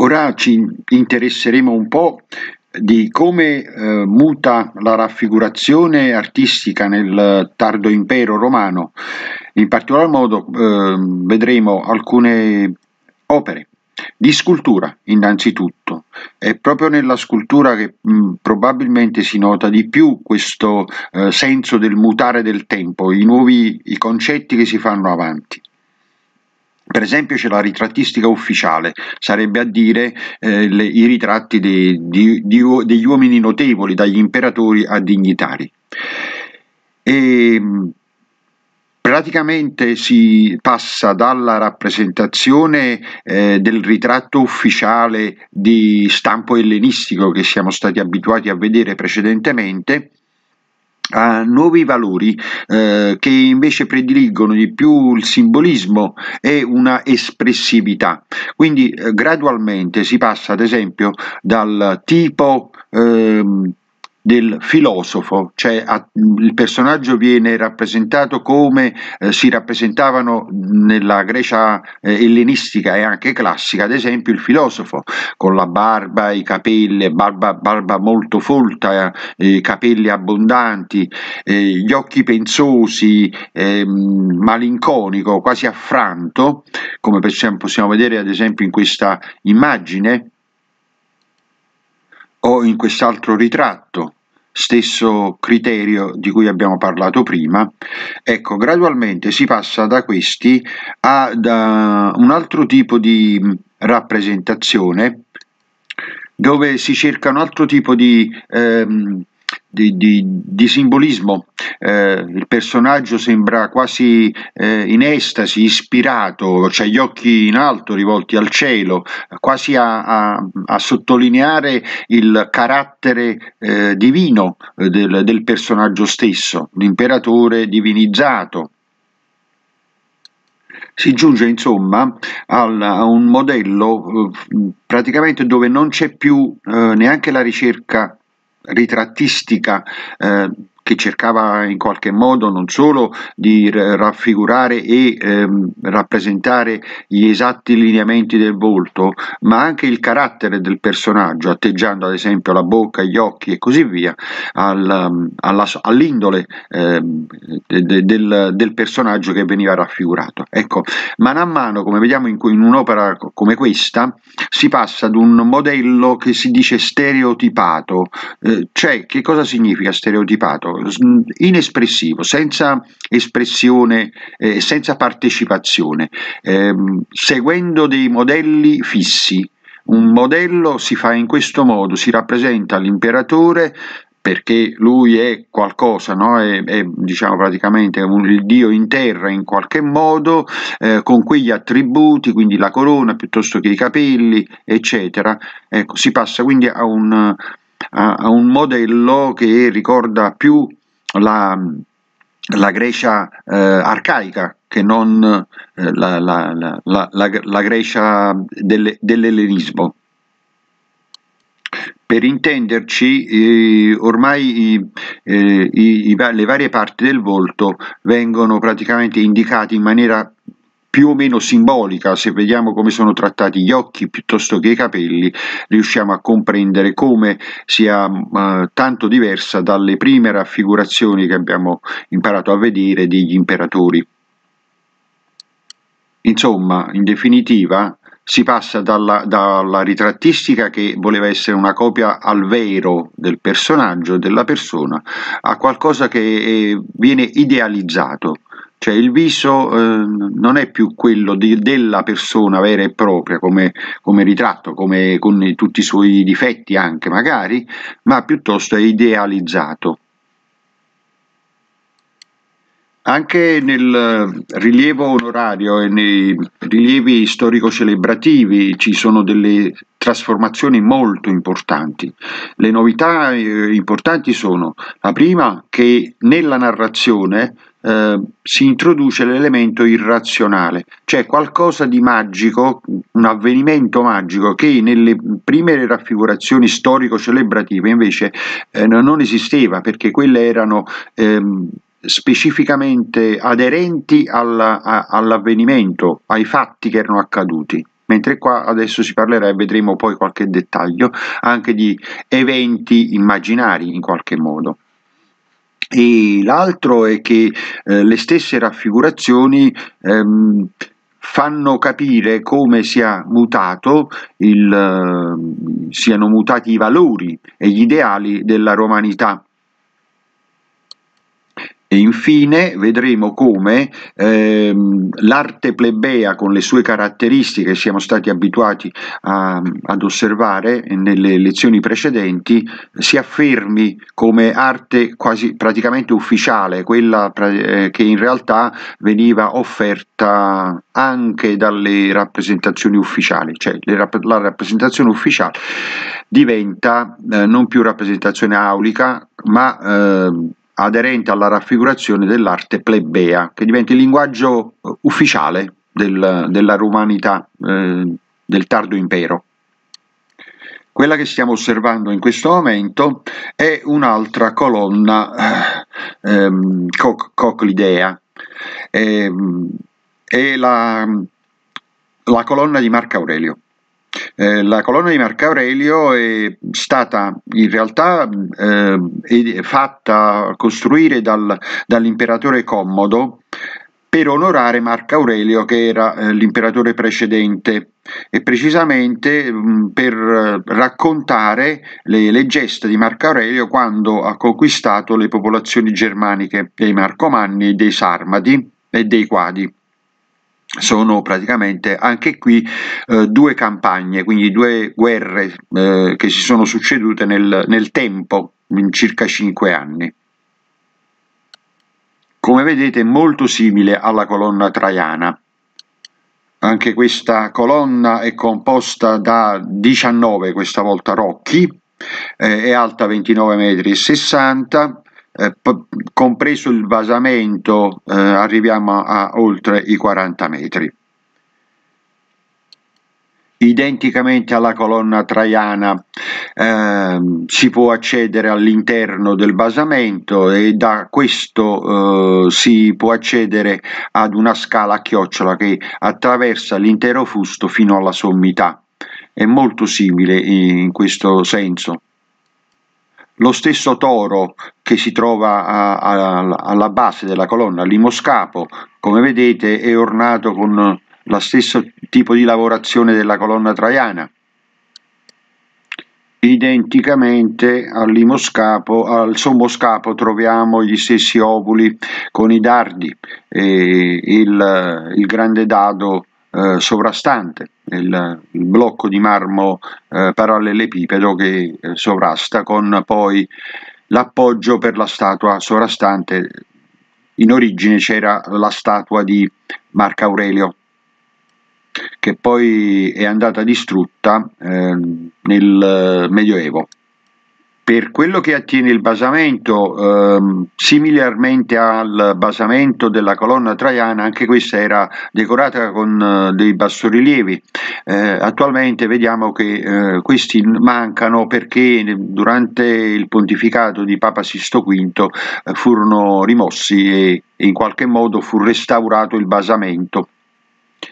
Ora ci interesseremo un po' di come eh, muta la raffigurazione artistica nel tardo impero romano. In particolar modo eh, vedremo alcune opere di scultura innanzitutto. È proprio nella scultura che mh, probabilmente si nota di più questo eh, senso del mutare del tempo, i nuovi i concetti che si fanno avanti. Per esempio c'è la ritrattistica ufficiale, sarebbe a dire eh, le, i ritratti dei, di, di, degli uomini notevoli, dagli imperatori a dignitari. E, ehm, praticamente si passa dalla rappresentazione eh, del ritratto ufficiale di stampo ellenistico che siamo stati abituati a vedere precedentemente a nuovi valori eh, che invece prediligono di più il simbolismo e una espressività. Quindi eh, gradualmente si passa ad esempio dal tipo ehm, del filosofo, cioè a, il personaggio viene rappresentato come eh, si rappresentavano nella Grecia eh, ellenistica e anche classica, ad esempio il filosofo con la barba, i capelli, barba, barba molto folta, eh, i capelli abbondanti, eh, gli occhi pensosi, ehm, malinconico, quasi affranto, come possiamo vedere ad esempio in questa immagine o in quest'altro ritratto, stesso criterio di cui abbiamo parlato prima, ecco, gradualmente si passa da questi ad uh, un altro tipo di rappresentazione dove si cerca un altro tipo di ehm, di, di, di, simbolismo. Eh, il personaggio sembra quasi eh, in estasi, ispirato, ha cioè gli occhi in alto rivolti al cielo, quasi a, a, a sottolineare il carattere eh, divino eh, del, del personaggio stesso, l'imperatore divinizzato. Si giunge insomma al, a un modello eh, praticamente dove non c'è più eh, neanche la ricerca ritrattistica eh, che cercava in qualche modo non solo di raffigurare e ehm, rappresentare gli esatti lineamenti del volto, ma anche il carattere del personaggio, atteggiando ad esempio la bocca, gli occhi e così via, al, alla, all'indole ehm, de, del, del, personaggio che veniva raffigurato. Ecco, man mano, come vediamo in, in un'opera come questa, si passa ad un modello che si dice stereotipato. Eh, cioè, che cosa significa stereotipato? inespressivo, senza espressione, eh, senza partecipazione, ehm, seguendo dei modelli fissi. Un modello si fa in questo modo, si rappresenta l'imperatore perché lui è qualcosa, no? è, è diciamo, praticamente un, il dio in terra in qualche modo, eh, con quegli attributi, quindi la corona piuttosto che i capelli, eccetera. Ecco, si passa quindi a un, a, a un modello che ricorda più la, la Grecia eh, arcaica che non eh, la, la, la, Grecia delle, dell'ellenismo. Per intenderci, eh, ormai i, i, le varie parti del volto vengono praticamente indicate in maniera più o meno simbolica, se vediamo come sono trattati gli occhi piuttosto che i capelli, riusciamo a comprendere come sia eh, tanto diversa dalle prime raffigurazioni che abbiamo imparato a vedere degli imperatori. Insomma, in definitiva, si passa dalla, dalla, ritrattistica che voleva essere una copia al vero del personaggio, della persona, a qualcosa che eh, viene idealizzato. Cioè il viso eh, non è più quello di, della persona vera e propria come, come ritratto, come con tutti i suoi difetti anche magari, ma piuttosto è idealizzato. Anche nel rilievo onorario e nei rilievi storico-celebrativi ci sono delle trasformazioni molto importanti. Le novità eh, importanti sono la prima che nella narrazione eh, si introduce l'elemento irrazionale, cioè qualcosa di magico, un avvenimento magico che nelle prime raffigurazioni storico-celebrative invece eh, non esisteva perché quelle erano... Ehm, specificamente aderenti alla, a, all'avvenimento, ai fatti che erano accaduti. Mentre qua adesso si parlerà e vedremo poi qualche dettaglio anche di eventi immaginari in qualche modo e l'altro è che eh, le stesse raffigurazioni ehm, fanno capire come sia mutato il, eh, siano mutati i valori e gli ideali della romanità e infine vedremo come ehm, l'arte plebea con le sue caratteristiche che siamo stati abituati a, ad osservare nelle lezioni precedenti si affermi come arte quasi praticamente ufficiale, quella eh, che in realtà veniva offerta anche dalle rappresentazioni ufficiali, cioè rap la rappresentazione ufficiale diventa eh, non più rappresentazione aulica ma eh, aderente alla raffigurazione dell'arte plebea, che diventa il linguaggio eh, ufficiale del, della romanità eh, del tardo impero. Quella che stiamo osservando in questo momento è un'altra colonna eh, ehm, coc- coclidea, è, ehm, è la, la colonna di Marco Aurelio. Eh, la colonna di Marco Aurelio è stata in realtà eh, fatta costruire dal, dall'imperatore Commodo per onorare Marco Aurelio che era eh, l'imperatore precedente e precisamente mh, mm, per eh, raccontare le, le, geste di Marco Aurelio quando ha conquistato le popolazioni germaniche dei Marcomanni, dei Sarmadi e dei Quadi sono praticamente anche qui eh, due campagne, quindi due guerre eh, che si sono succedute nel, nel tempo, in circa cinque anni come vedete molto simile alla colonna traiana. Anche questa colonna è composta da 19, questa volta rocchi, eh, è alta 29,60 metri eh, compreso il basamento eh, arriviamo a, oltre i 40 metri. Identicamente alla colonna traiana eh, si può accedere all'interno del basamento e da questo eh, si può accedere ad una scala a chiocciola che attraversa l'intero fusto fino alla sommità. È molto simile in questo senso lo stesso toro che si trova a, a, alla base della colonna, l'imoscapo, come vedete è ornato con lo stesso tipo di lavorazione della colonna traiana, identicamente all'imoscapo, al sommoscapo troviamo gli stessi ovuli con i dardi, il, il grande dado eh, sovrastante, il, il, blocco di marmo eh, parallelepipedo che eh, sovrasta con poi l'appoggio per la statua sovrastante. In origine c'era la statua di Marco Aurelio che poi è andata distrutta ehm, nel eh, Medioevo. Per quello che attiene il basamento, ehm, similarmente al basamento della colonna traiana, anche questa era decorata con eh, dei bassorilievi. Eh, attualmente vediamo che eh, questi mancano perché durante il pontificato di Papa Sisto V eh, furono rimossi e in qualche modo fu restaurato il basamento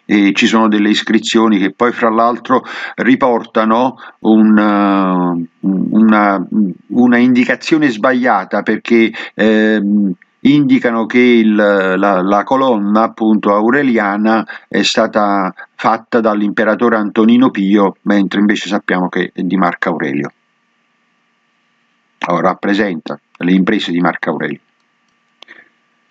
e ci sono delle iscrizioni che poi fra l'altro riportano un, eh, una, una, indicazione sbagliata perché ehm, indicano che il, la, la, colonna appunto aureliana è stata fatta dall'imperatore Antonino Pio, mentre invece sappiamo che è di Marco Aurelio. O rappresenta le imprese di Marco Aurelio.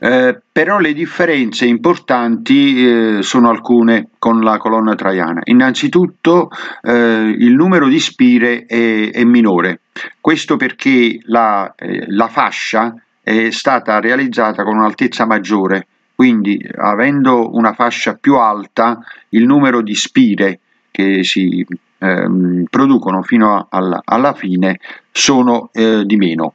Eh, però le differenze importanti eh, sono alcune con la colonna traiana. Innanzitutto eh, il numero di spire è, è minore, questo perché la, eh, la, fascia è stata realizzata con un'altezza maggiore, quindi avendo una fascia più alta il numero di spire che si ehm, producono fino a, alla, alla, fine sono eh, di meno.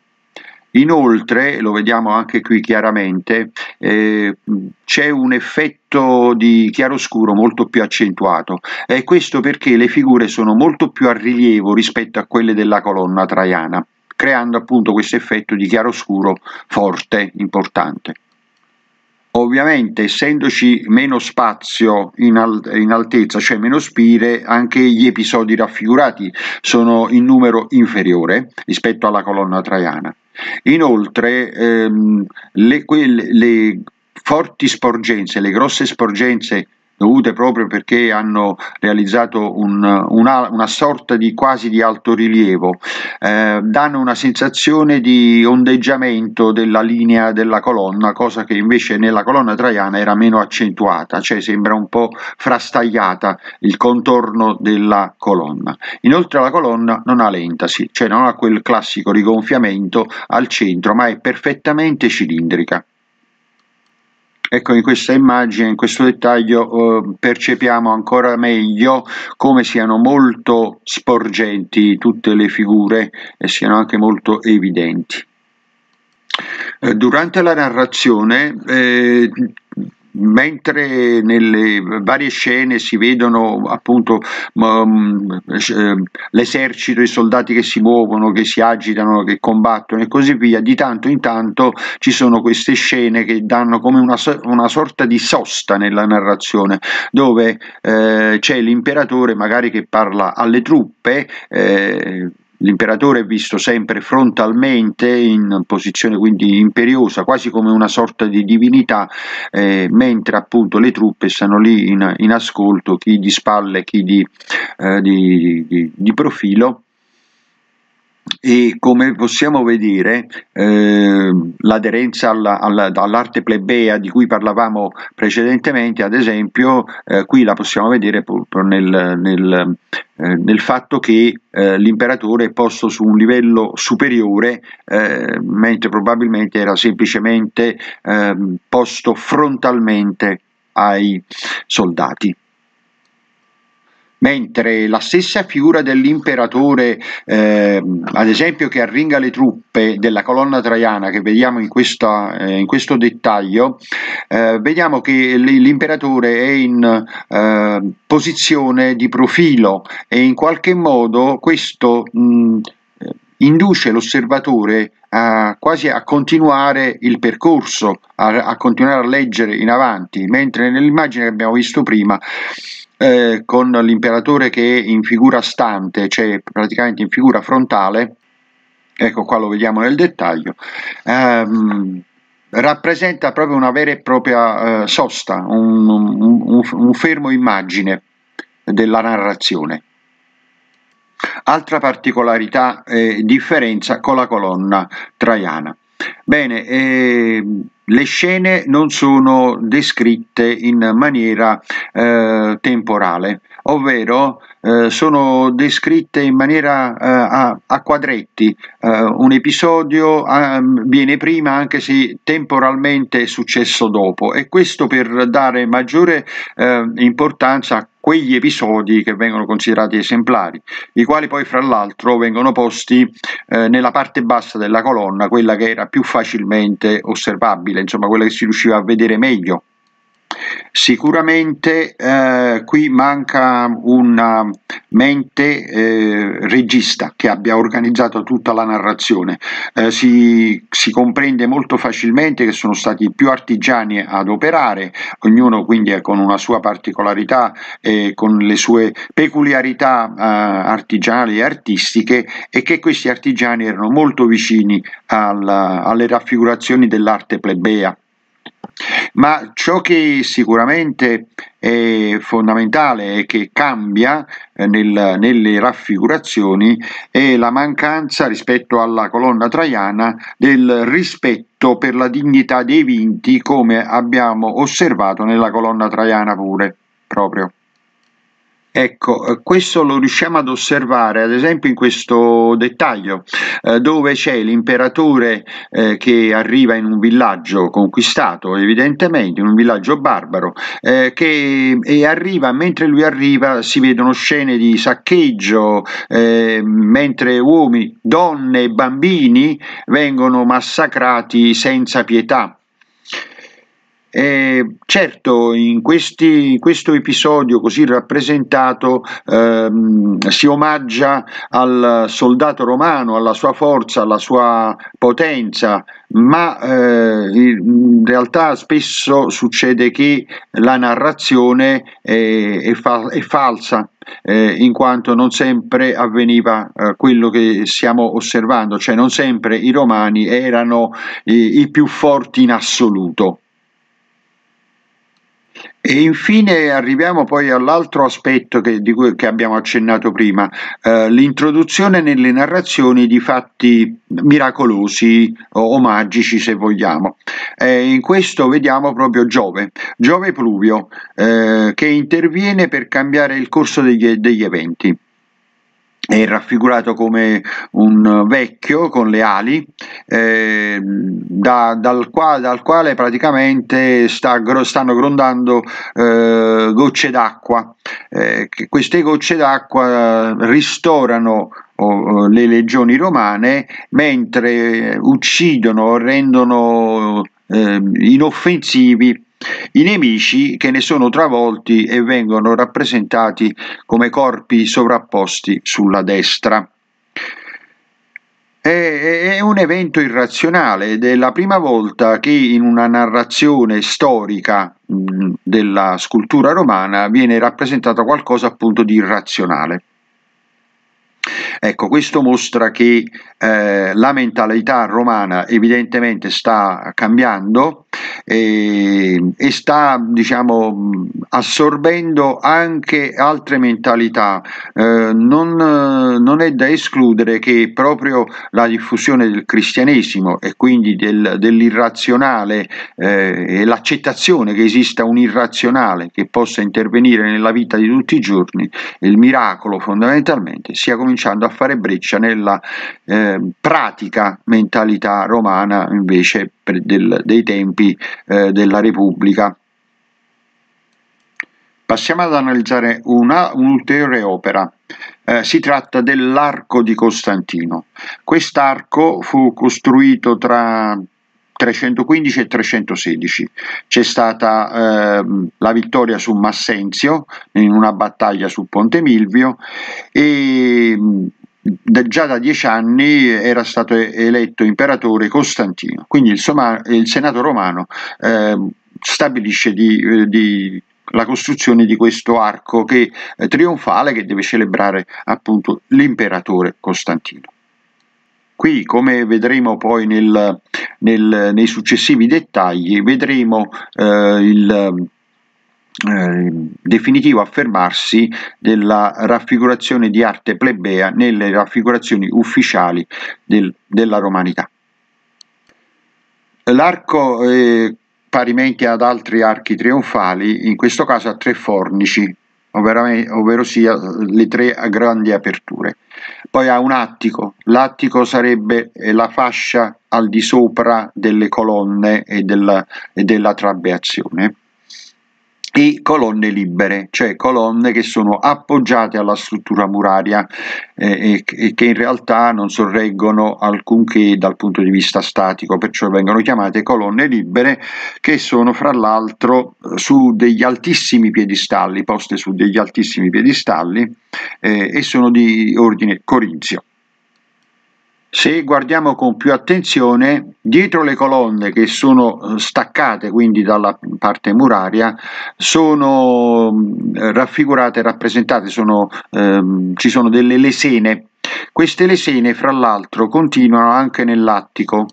Inoltre, lo vediamo anche qui chiaramente, eh, c'è un effetto di chiaroscuro molto più accentuato e questo perché le figure sono molto più a rilievo rispetto a quelle della colonna traiana, creando appunto questo effetto di chiaroscuro forte, importante. Ovviamente essendoci meno spazio in, al in, altezza, cioè meno spire, anche gli episodi raffigurati sono in numero inferiore rispetto alla colonna traiana. Inoltre ehm, le, quelle, le forti sporgenze, le grosse sporgenze dovute proprio perché hanno realizzato un, una, una, sorta di quasi di altorilievo, eh, danno una sensazione di ondeggiamento della linea della colonna, cosa che invece nella colonna traiana era meno accentuata, cioè sembra un po' frastagliata il contorno della colonna. Inoltre la colonna non ha l'entasi, cioè non ha quel classico rigonfiamento al centro, ma è perfettamente cilindrica. Ecco, in questa immagine, in questo dettaglio, eh, percepiamo ancora meglio come siano molto sporgenti tutte le figure e siano anche molto evidenti. Eh, durante la narrazione eh, mentre nelle varie scene si vedono appunto um, l'esercito, i soldati che si muovono, che si agitano, che combattono e così via, di tanto in tanto ci sono queste scene che danno come una, una sorta di sosta nella narrazione, dove eh, c'è l'imperatore magari che parla alle truppe, eh, L'imperatore è visto sempre frontalmente, in posizione quindi imperiosa, quasi come una sorta di divinità, eh, mentre appunto le truppe stanno lì in, in ascolto, chi di spalle, chi di, eh, di, di, di profilo e come possiamo vedere eh, l'aderenza alla, alla, all'arte plebea di cui parlavamo precedentemente, ad esempio, eh, qui la possiamo vedere nel, nel, eh, nel fatto che eh, l'imperatore è posto su un livello superiore, eh, mentre probabilmente era semplicemente ehm, posto frontalmente ai soldati mentre la stessa figura dell'imperatore, eh, ad esempio, che arringa le truppe della colonna traiana che vediamo in, questa, eh, in questo dettaglio, eh, vediamo che l'imperatore è in ehm, posizione di profilo e in qualche modo questo mh, induce l'osservatore a, quasi a continuare il percorso, a, a continuare a leggere in avanti, mentre nell'immagine che abbiamo visto prima eh, con l'imperatore che è in figura stante, cioè praticamente in figura frontale, ecco qua lo vediamo nel dettaglio, ehm, rappresenta proprio una vera e propria eh, sosta, un, un, un fermo immagine della narrazione. Altra particolarità e eh, differenza con la colonna traiana. Bene, eh, le scene non sono descritte in maniera eh, temporale, ovvero eh, sono descritte in maniera eh, a, a, quadretti. Eh, un episodio ehm, viene prima anche se temporalmente è successo dopo e questo per dare maggiore eh, importanza a quegli episodi che vengono considerati esemplari, i quali poi fra l'altro vengono posti eh, nella parte bassa della colonna, quella che era più facilmente osservabile, insomma quella che si riusciva a vedere meglio Sicuramente eh, qui manca una mente eh, regista che abbia organizzato tutta la narrazione. Eh, si, si, comprende molto facilmente che sono stati più artigiani ad operare, ognuno quindi con una sua particolarità e con le sue peculiarità eh, artigianali e artistiche e che questi artigiani erano molto vicini alla, alle raffigurazioni dell'arte plebea ma ciò che sicuramente è fondamentale e che cambia eh, nel, nelle raffigurazioni è la mancanza rispetto alla colonna traiana del rispetto per la dignità dei vinti come abbiamo osservato nella colonna traiana pure proprio. Ecco, eh, questo lo riusciamo ad osservare ad esempio in questo dettaglio eh, dove c'è l'imperatore eh, che arriva in un villaggio conquistato evidentemente, in un villaggio barbaro, eh, che, e arriva, mentre lui arriva si vedono scene di saccheggio, eh, mentre uomini, donne e bambini vengono massacrati senza pietà. Eh, certo, in questi, questo episodio così rappresentato ehm, si omaggia al soldato romano, alla sua forza, alla sua potenza, ma eh, in realtà spesso succede che la narrazione è, è, fa è falsa. Eh, in quanto non sempre avveniva eh, quello che stiamo osservando, cioè non sempre i romani erano i più forti in assoluto. E infine arriviamo poi all'altro aspetto che, di cui, che abbiamo accennato prima, eh, l'introduzione nelle narrazioni di fatti miracolosi o, o magici se vogliamo. Eh, in questo vediamo proprio Giove, Giove Pluvio, eh, che interviene per cambiare il corso degli, degli eventi è raffigurato come un vecchio con le ali, eh, da, dal, quale, dal, quale praticamente sta, stanno grondando eh, gocce d'acqua. Eh, queste gocce d'acqua ristorano le legioni romane mentre uccidono o rendono ehm, inoffensivi i nemici che ne sono travolti e vengono rappresentati come corpi sovrapposti sulla destra. È, un evento irrazionale ed è la prima volta che in una narrazione storica mm, della scultura romana viene rappresentata qualcosa appunto di irrazionale. Ecco, questo mostra che eh, la mentalità romana evidentemente sta cambiando e, ehm, e sta diciamo, assorbendo anche altre mentalità. Eh, non, non, è da escludere che proprio la diffusione del cristianesimo e quindi del, dell'irrazionale eh, e l'accettazione che esista un irrazionale che possa intervenire nella vita di tutti i giorni, il miracolo fondamentalmente, stia cominciando a fare breccia nella eh, pratica mentalità romana invece del, dei tempi eh, della Repubblica. Passiamo ad analizzare un'ulteriore opera. Eh, si tratta dell'Arco di Costantino. Quest'arco fu costruito tra 315 e 316. C'è stata eh, la vittoria su Massenzio in una battaglia su Ponte Milvio e da, già da dieci anni era stato eletto imperatore Costantino, quindi il, Soma, il Senato romano eh, stabilisce di, eh, di la costruzione di questo arco che, eh, trionfale che deve celebrare appunto l'imperatore Costantino. Qui, come vedremo poi nel, nel, nei successivi dettagli, vedremo eh, il eh, definitivo affermarsi della raffigurazione di arte plebea nelle raffigurazioni ufficiali del, della romanità. L'arco eh, parimenti ad altri archi trionfali, in questo caso a tre fornici, ovvero, ovvero sia eh, le tre grandi aperture. Poi ha un attico, l'attico sarebbe eh, la fascia al di sopra delle colonne e della, e della trabeazione e colonne libere, cioè colonne che sono appoggiate alla struttura muraria eh, e, e, che in realtà non sorreggono alcunché dal punto di vista statico, perciò vengono chiamate colonne libere che sono fra l'altro su degli altissimi piedistalli, poste su degli altissimi piedistalli eh, e sono di ordine corinzio se guardiamo con più attenzione, dietro le colonne che sono eh, staccate quindi dalla parte muraria, sono mm, raffigurate, rappresentate, sono, ehm, ci sono delle lesene. Queste lesene, fra l'altro, continuano anche nell'attico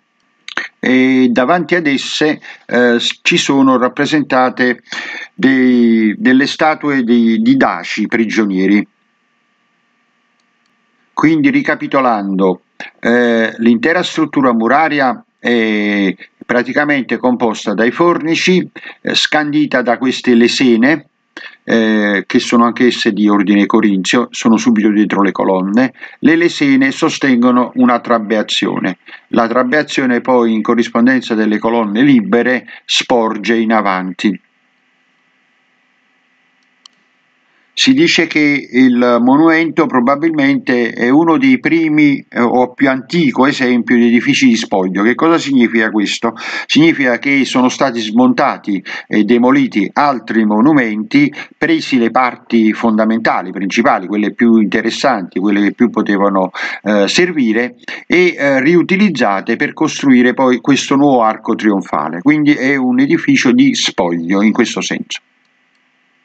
e davanti ad esse eh, ci sono rappresentate dei, delle statue di, di Daci prigionieri. Quindi ricapitolando, eh, l'intera struttura muraria è praticamente composta dai fornici, eh, scandita da queste lesene, eh, che sono anch'esse di ordine corinzio, sono subito dietro le colonne, le lesene sostengono una trabeazione. La trabeazione poi in corrispondenza delle colonne libere sporge in avanti. Si dice che il monumento probabilmente è uno dei primi eh, o più antico esempio di edifici di spoglio. Che cosa significa questo? Significa che sono stati smontati e demoliti altri monumenti, presi le parti fondamentali, principali, quelle più interessanti, quelle che più potevano eh, servire e eh, riutilizzate per costruire poi questo nuovo arco trionfale. Quindi è un edificio di spoglio in questo senso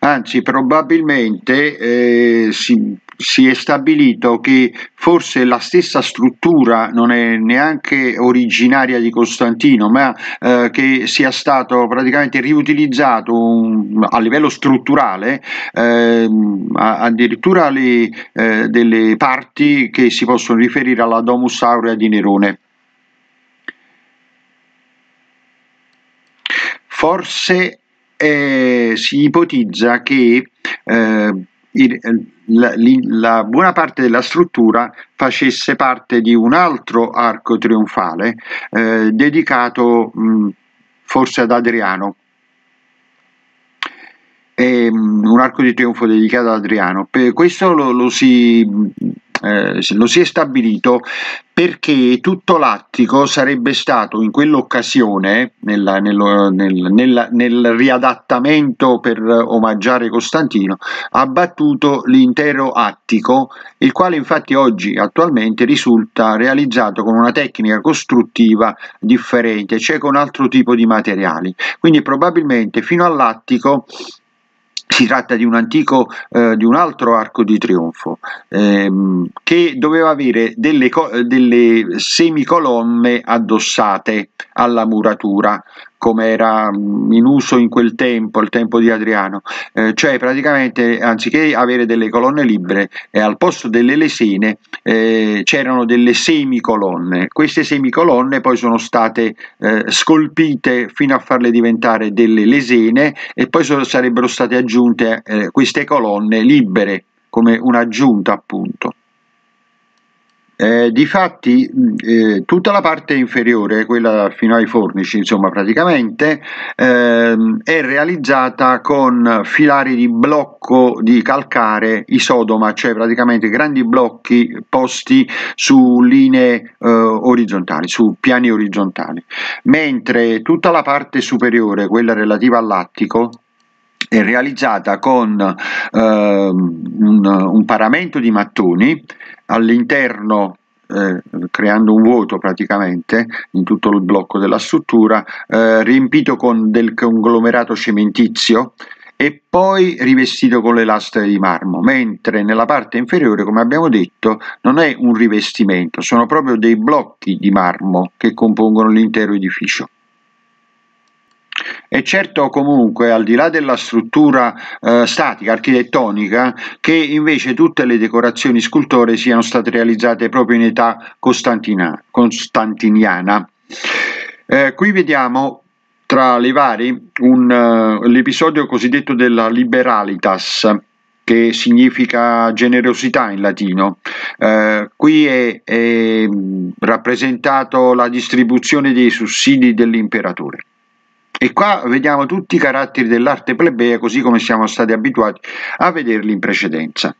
anzi probabilmente eh, si, si, è stabilito che forse la stessa struttura non è neanche originaria di Costantino, ma eh, che sia stato praticamente riutilizzato um, a livello strutturale eh, addirittura le, eh, delle parti che si possono riferire alla Domus Aurea di Nerone. Forse eh, si ipotizza che eh, il, la, la, buona parte della struttura facesse parte di un altro arco trionfale eh, dedicato mh, mm, forse ad Adriano. E, mh, mm, un arco di trionfo dedicato ad Adriano. Per questo lo, lo si eh, lo si è stabilito perché tutto l'attico sarebbe stato in quell'occasione, nella, nello, nel, nella, nel, riadattamento per omaggiare Costantino, abbattuto l'intero attico, il quale infatti oggi attualmente risulta realizzato con una tecnica costruttiva differente, cioè con altro tipo di materiali. Quindi probabilmente fino all'attico si tratta di un antico, eh, di un altro arco di trionfo ehm, che doveva avere delle, delle semicolonne addossate alla muratura come era in uso in quel tempo, il tempo di Adriano, eh, cioè praticamente anziché avere delle colonne libere, eh, al posto delle lesene eh, c'erano delle semicolonne, queste semicolonne poi sono state eh, scolpite fino a farle diventare delle lesene e poi sono, sarebbero state aggiunte eh, queste colonne libere come un'aggiunta appunto. Eh, difatti eh, tutta la parte inferiore, quella fino ai fornici, insomma praticamente, ehm, è realizzata con filari di blocco di calcare isodoma, cioè praticamente grandi blocchi posti su linee eh, orizzontali, su piani orizzontali, mentre tutta la parte superiore, quella relativa all'attico, è realizzata con eh, un, un, paramento di mattoni all'interno eh, creando un vuoto praticamente in tutto il blocco della struttura eh, riempito con del conglomerato cementizio e poi rivestito con le lastre di marmo, mentre nella parte inferiore, come abbiamo detto, non è un rivestimento, sono proprio dei blocchi di marmo che compongono l'intero edificio. È certo comunque, al di là della struttura eh, statica, architettonica, che invece tutte le decorazioni scultore siano state realizzate proprio in età costantiniana. Eh, qui vediamo tra le varie uh, eh, l'episodio cosiddetto della liberalitas, che significa generosità in latino. Eh, qui è, è rappresentato la distribuzione dei sussidi dell'imperatore. E qua vediamo tutti i caratteri dell'arte plebea così come siamo stati abituati a vederli in precedenza.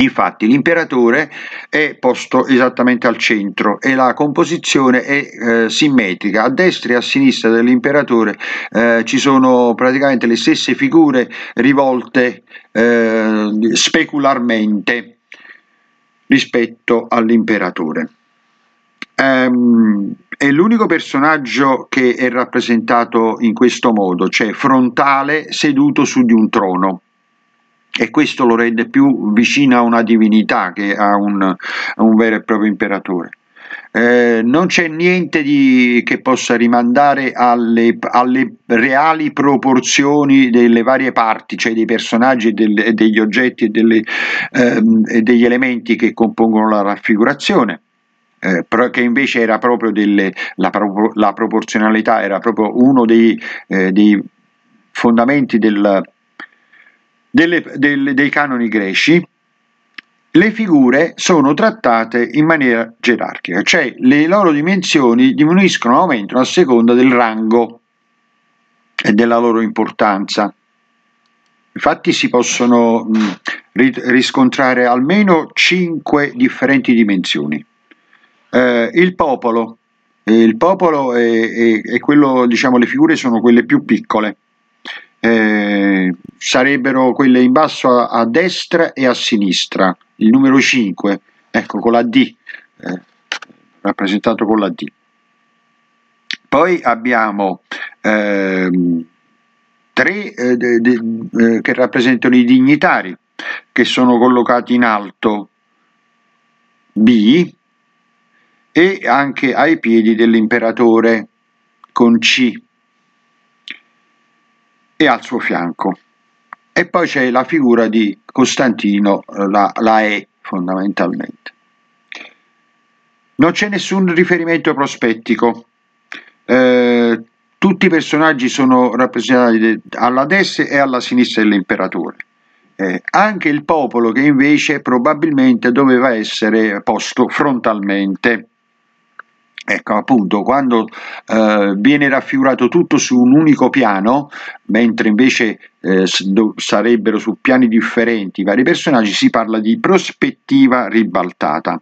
Infatti l'imperatore è posto esattamente al centro e la composizione è eh, simmetrica. A destra e a sinistra dell'imperatore eh, ci sono praticamente le stesse figure rivolte eh, specularmente rispetto all'imperatore ehm, è l'unico personaggio che è rappresentato in questo modo, cioè frontale seduto su di un trono e questo lo rende più vicino a una divinità che a un, a un vero e proprio imperatore. Eh, non c'è niente di, che possa rimandare alle, alle, reali proporzioni delle varie parti, cioè dei personaggi e, del, e degli oggetti e, delle, ehm, e degli elementi che compongono la raffigurazione eh, che invece era proprio delle, la, la, proporzionalità, era proprio uno dei, eh, dei fondamenti del, delle, del, dei canoni greci, le figure sono trattate in maniera gerarchica, cioè le loro dimensioni diminuiscono o aumentano a seconda del rango e della loro importanza. Infatti si possono riscontrare almeno 5 differenti dimensioni. Eh, il popolo, eh, il popolo è, è, è, quello, diciamo, le figure sono quelle più piccole, eh, sarebbero quelle in basso a, a, destra e a sinistra, il numero 5, ecco con la D, eh, rappresentato con la D. Poi abbiamo ehm, eh, tre de, de, eh, che rappresentano i dignitari, che sono collocati in alto, B, e anche ai piedi dell'imperatore con C e al suo fianco. E poi c'è la figura di Costantino, eh, la, la E fondamentalmente. Non c'è nessun riferimento prospettico. Eh, tutti i personaggi sono rappresentati alla destra e alla sinistra dell'imperatore. Eh, anche il popolo che invece probabilmente doveva essere posto frontalmente. Ecco, appunto, quando eh, viene raffigurato tutto su un unico piano, mentre invece eh, sarebbero su piani differenti i vari personaggi, si parla di prospettiva ribaltata.